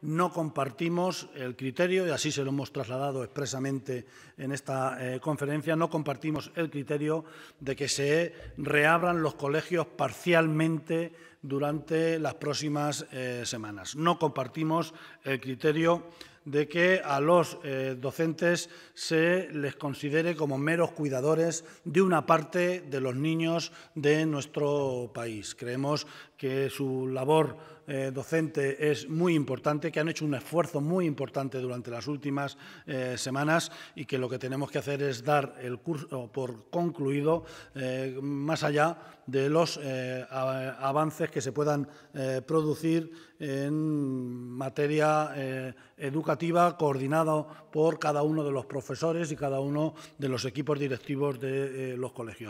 No compartimos el criterio, y así se lo hemos trasladado expresamente en esta eh, conferencia, no compartimos el criterio de que se reabran los colegios parcialmente durante las próximas eh, semanas. No compartimos el criterio de que a los eh, docentes se les considere como meros cuidadores de una parte de los niños de nuestro país. Creemos que su labor eh, docente es muy importante, que han hecho un esfuerzo muy importante durante las últimas eh, semanas y que lo que tenemos que hacer es dar el curso por concluido más allá de los avances que se puedan producir en materia educativa educativa coordinado por cada uno de los profesores y cada uno de los equipos directivos de eh, los colegios.